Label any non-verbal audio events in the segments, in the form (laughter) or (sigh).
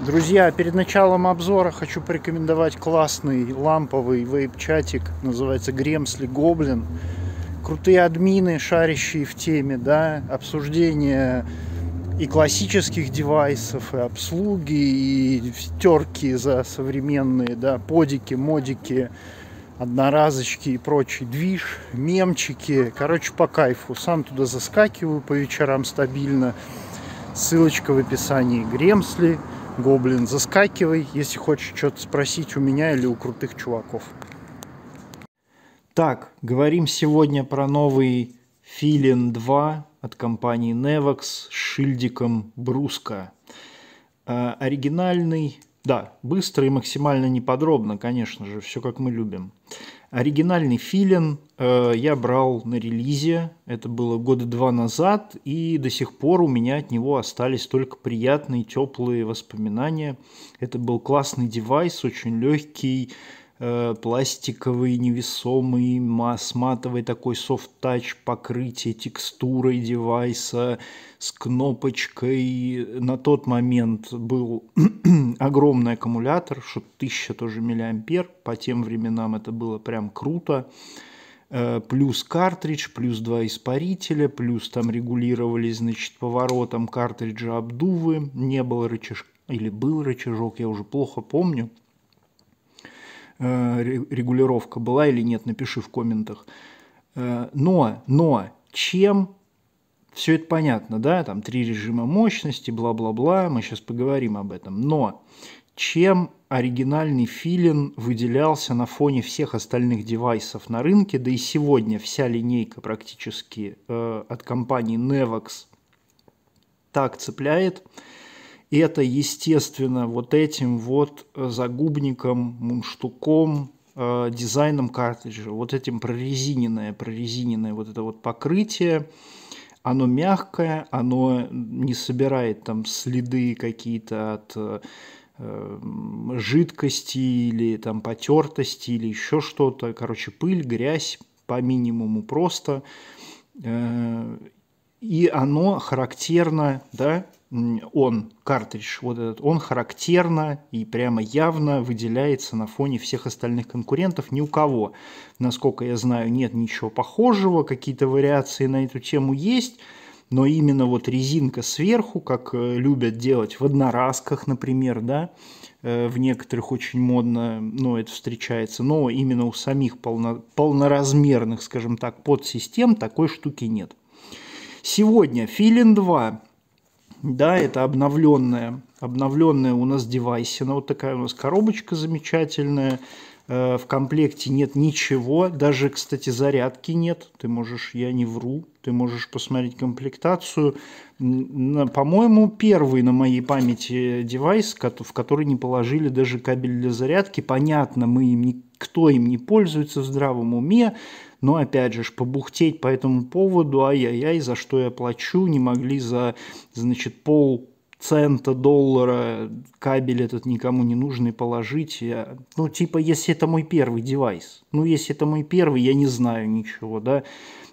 Друзья, перед началом обзора хочу порекомендовать классный ламповый вейп-чатик, называется Гремсли Гоблин. Крутые админы, шарящие в теме, да, обсуждение и классических девайсов, и обслуги, и терки за современные, да, подики, модики, одноразочки и прочий движ, мемчики. Короче, по кайфу. Сам туда заскакиваю по вечерам стабильно. Ссылочка в описании Гремсли. Гоблин, заскакивай, если хочешь что-то спросить у меня или у крутых чуваков. Так, говорим сегодня про новый Филин 2 от компании Nevox с шильдиком Бруска. Э, оригинальный, да, быстро и максимально неподробно, конечно же, все как мы любим. Оригинальный филин э, я брал на релизе, это было года два назад, и до сих пор у меня от него остались только приятные, теплые воспоминания. Это был классный девайс, очень легкий, э, пластиковый, невесомый, мас матовый такой софт-тач, покрытие текстурой девайса с кнопочкой. На тот момент был (clears throat) огромный аккумулятор, что 1000 тоже миллиампер. По тем временам это было прям круто э, плюс картридж, плюс два испарителя, плюс там регулировались, значит, поворотом картриджа обдувы, не было рычажка, или был рычажок, я уже плохо помню. Э, регулировка была или нет, напиши в комментах. Э, но, но, чем все это понятно, да, там три режима мощности, бла-бла-бла, мы сейчас поговорим об этом. Но чем оригинальный филин выделялся на фоне всех остальных девайсов на рынке, да и сегодня вся линейка практически э, от компании Nevox так цепляет – это, естественно, вот этим вот э, загубником, мунштуком, э, дизайном картриджа, вот этим прорезиненное, прорезиненное вот это вот покрытие, оно мягкое, оно не собирает там следы какие-то от э, эм, жидкости или там потертости или еще что-то, короче, пыль, грязь по минимуму просто, э, и оно характерно, да, он, картридж вот этот, он характерно и прямо явно выделяется на фоне всех остальных конкурентов. Ни у кого, насколько я знаю, нет ничего похожего, какие-то вариации на эту тему есть, но именно вот резинка сверху, как э, любят делать в одноразках, например, да, э, в некоторых очень модно, но это встречается, но именно у самих полно, полноразмерных, скажем так, подсистем такой штуки нет. Сегодня Филин 2 да, это обновленная, обновленная у нас девайс. девайсина. Вот такая у нас коробочка замечательная. Э, в комплекте нет ничего, даже, кстати, зарядки нет. Ты можешь, я не вру, ты можешь посмотреть комплектацию. По-моему, первый на моей памяти девайс, в который не положили даже кабель для зарядки. Понятно, мы им кто им не пользуется в здравом уме, но опять же, побухтеть по этому поводу, ай-яй-яй, за что я плачу, не могли за, значит, пол цента, доллара, кабель этот никому не нужный положить. Я, ну, типа, если это мой первый девайс, ну, если это мой первый, я не знаю ничего, да,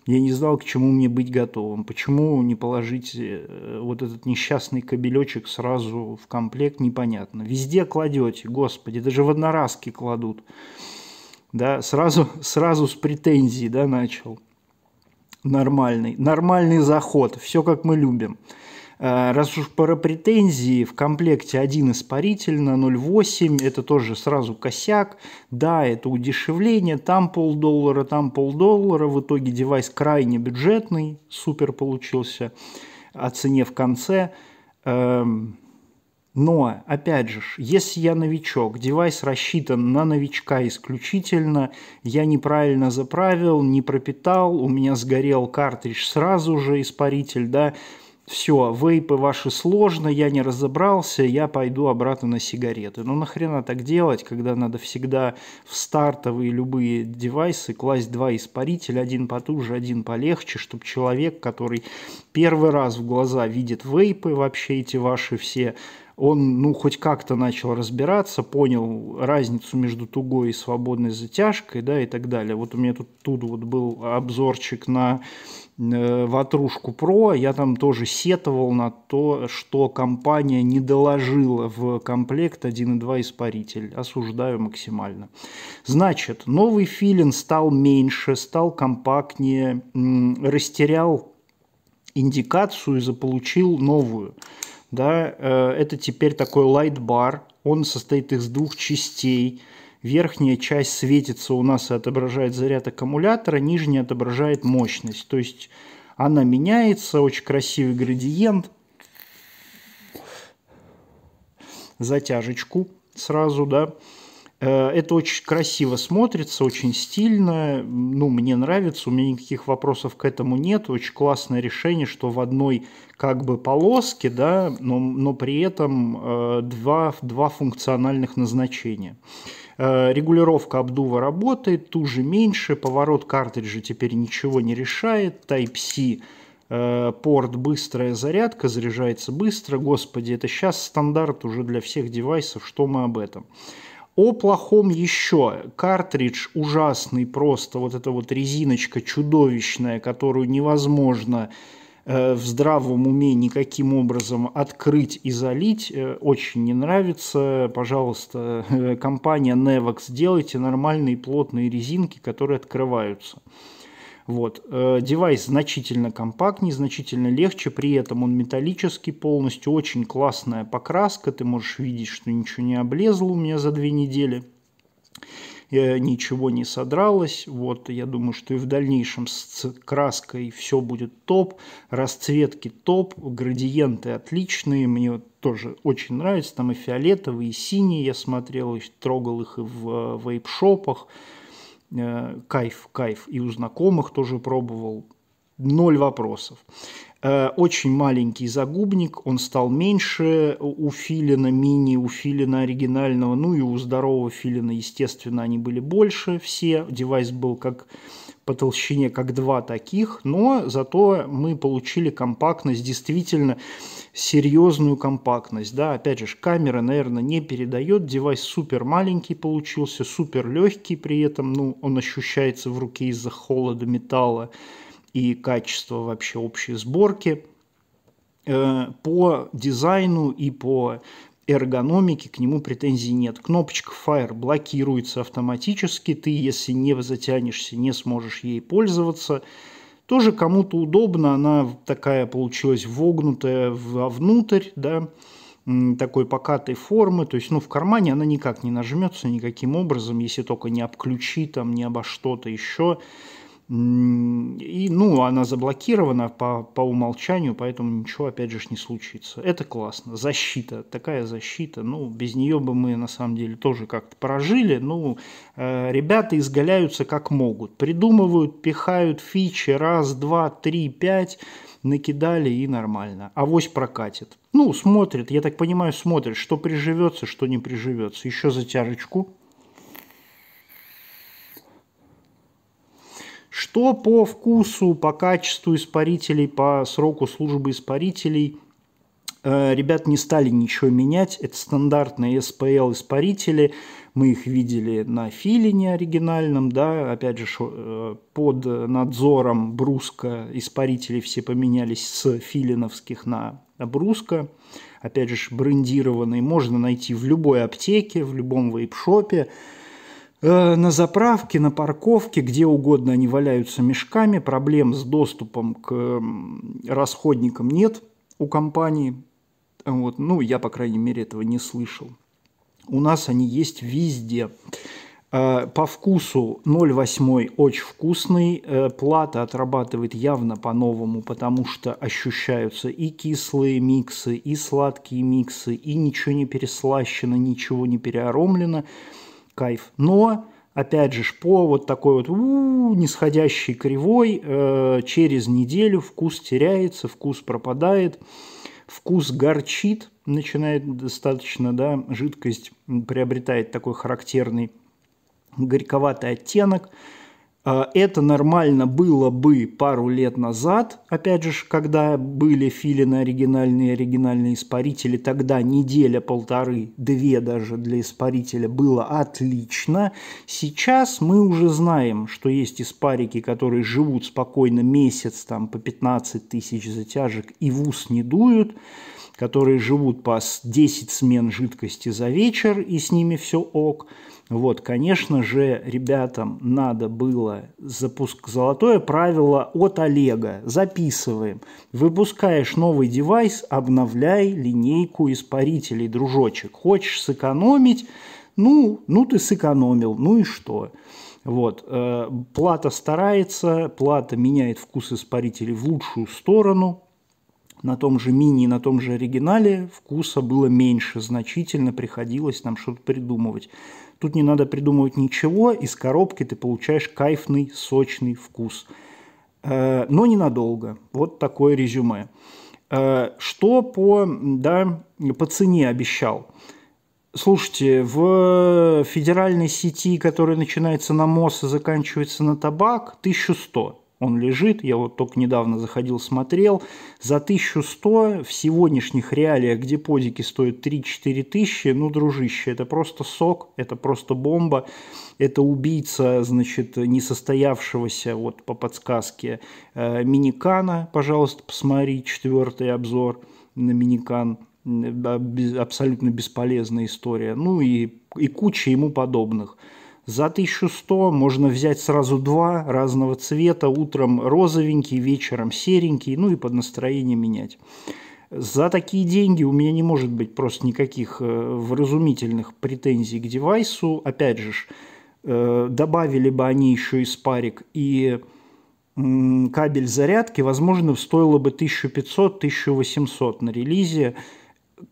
я не знал, к чему мне быть готовым. Почему не положить э, вот этот несчастный кабелечек сразу в комплект, непонятно. Везде кладете, господи, даже в одноразки кладут да, сразу, (laughs) сразу с претензий, да, начал. Нормальный, нормальный заход, все как мы любим. Э, раз уж про претензии, в комплекте один испаритель на 0,8, это тоже сразу косяк. Да, это удешевление, там полдоллара, там полдоллара. В итоге девайс крайне бюджетный, супер получился о цене в конце. Эм, но, опять же, если я новичок, девайс рассчитан на новичка исключительно, я неправильно заправил, не пропитал, у меня сгорел картридж сразу же, испаритель, да, все, вейпы ваши сложно, я не разобрался, я пойду обратно на сигареты. Ну нахрена так делать, когда надо всегда в стартовые любые девайсы класть два испарителя, один потуже, один полегче, чтобы человек, который первый раз в глаза видит вейпы вообще эти ваши все, он, ну, хоть как-то начал разбираться, понял разницу между тугой и свободной затяжкой, да, и так далее. Вот у меня тут, тут вот был обзорчик на э, ватрушку Pro, я там тоже сетовал на то, что компания не доложила в комплект 1.2 испаритель. Осуждаю максимально. Значит, новый филин стал меньше, стал компактнее, растерял индикацию и заполучил новую – да, э, это теперь такой лайт-бар, он состоит из двух частей. Верхняя часть светится у нас и отображает заряд аккумулятора, нижняя отображает мощность. То есть она меняется, очень красивый градиент. Затяжечку сразу, да. Э, это очень красиво смотрится, очень стильно. Ну, мне нравится, у меня никаких вопросов к этому нет. Очень классное решение, что в одной как бы полоске, да, но, но при этом э, два, два функциональных назначения. Э, регулировка обдува работает, туже меньше, поворот картриджа теперь ничего не решает, Type-C порт быстрая зарядка, заряжается быстро. Господи, это сейчас стандарт уже для всех девайсов, что мы об этом. О плохом еще. Картридж ужасный просто. Вот эта вот резиночка чудовищная, которую невозможно э, в здравом уме никаким образом открыть и залить э, очень не нравится. Пожалуйста, э, компания Nevox, сделайте нормальные плотные резинки, которые открываются. Вот. Э, девайс значительно компактнее, значительно легче, при этом он металлический полностью, очень классная покраска, ты можешь видеть, что ничего не облезло у меня за две недели, э, ничего не содралось, вот, я думаю, что и в дальнейшем с краской все будет топ, расцветки топ, градиенты отличные, мне вот тоже очень нравится, там и фиолетовые, и синие я смотрел, и трогал их и в э, вейп-шопах, Э, кайф, кайф. И у знакомых тоже пробовал. Ноль вопросов. Э, очень маленький загубник, он стал меньше у филина мини, у филина оригинального, ну и у здорового филина, естественно, они были больше все. Девайс был как по толщине, как два таких, но зато мы получили компактность, действительно серьезную компактность. Да, опять же, камера, наверное, не передает, девайс супер маленький получился, супер легкий при этом, ну, он ощущается в руке из-за холода металла и качества вообще общей сборки. Э, по дизайну и по эргономики к нему претензий нет. Кнопочка Fire блокируется автоматически, ты, если не затянешься, не сможешь ей пользоваться. Тоже кому-то удобно, она такая получилась вогнутая вовнутрь, да, такой покатой формы, то есть, ну, в кармане она никак не нажмется никаким образом, если только не об ключи, там, не обо что-то еще. И, ну, она заблокирована по, по умолчанию, поэтому ничего, опять же, не случится. Это классно. Защита, такая защита. Ну, без нее бы мы, на самом деле, тоже как-то прожили. Ну, э, ребята изгаляются как могут. Придумывают, пихают фичи раз, два, три, пять, накидали и нормально. Авось прокатит. Ну, смотрит, я так понимаю, смотрит, что приживется, что не приживется. Еще за что по вкусу, по качеству испарителей, по сроку службы испарителей э, – Ребят не стали ничего менять, это стандартные SPL испарители, мы их видели на филине оригинальном, да, опять же, э, под надзором бруска испарители все поменялись с филиновских на бруска, опять же, брендированные, можно найти в любой аптеке, в любом вейп шопе Э, на заправке, на парковке, где угодно они валяются мешками, проблем с доступом к расходникам нет у компании. Вот. Ну, я, по крайней мере, этого не слышал. У нас они есть везде. Э, по вкусу 0,8 очень вкусный. Э, плата отрабатывает явно по-новому, потому что ощущаются и кислые миксы, и сладкие миксы, и ничего не переслащено, ничего не переоромлено кайф. Но, опять же, по вот такой вот у -у, нисходящей кривой э, через неделю вкус теряется, вкус пропадает, вкус горчит, начинает достаточно, да, жидкость приобретает такой характерный горьковатый оттенок – а, это нормально было бы пару лет назад, опять же, когда были филины оригинальные, оригинальные испарители, тогда неделя, полторы, две даже для испарителя было отлично. Сейчас мы уже знаем, что есть испарики, которые живут спокойно месяц, там по 15 тысяч затяжек и в ус не дуют которые живут по 10 смен жидкости за вечер, и с ними все ок. Вот, конечно же, ребятам надо было запуск золотое правило от Олега. Записываем. Выпускаешь новый девайс, обновляй линейку испарителей, дружочек. Хочешь сэкономить? Ну, ну ты сэкономил, ну и что? Вот. Э, плата старается, плата меняет вкус испарителей в лучшую сторону, на том же мини на том же оригинале вкуса было меньше, значительно приходилось нам что-то придумывать. Тут не надо придумывать ничего, из коробки ты получаешь кайфный, сочный вкус. Э, но ненадолго. Вот такое резюме. Э, что по, да, по цене обещал? Слушайте, в федеральной сети, которая начинается на МОС и заканчивается на табак, 1100 он лежит. Я вот только недавно заходил, смотрел. За 1100 в сегодняшних реалиях, где подики стоят 3-4 тысячи, ну, дружище, это просто сок, это просто бомба. Это убийца, значит, несостоявшегося, вот по подсказке, э, Миникана. Пожалуйста, посмотри четвертый обзор на Миникан абсолютно бесполезная история, ну и, и куча ему подобных. За 1100 можно взять сразу два разного цвета, утром розовенький, вечером серенький, ну и под настроение менять. За такие деньги у меня не может быть просто никаких э, вразумительных претензий к девайсу. Опять же, э, добавили бы они еще и спарик и кабель зарядки, возможно, стоило бы 1500-1800 на релизе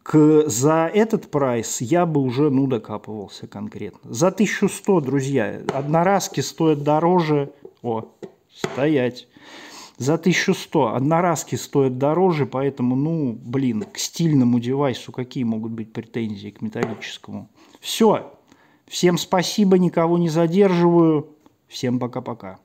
к, за этот прайс я бы уже ну докапывался конкретно. За 1100, друзья, одноразки стоят дороже. О, стоять. За 1100 одноразки стоят дороже, поэтому, ну, блин, к стильному девайсу какие могут быть претензии к металлическому? Все. Всем спасибо, никого не задерживаю. Всем пока-пока.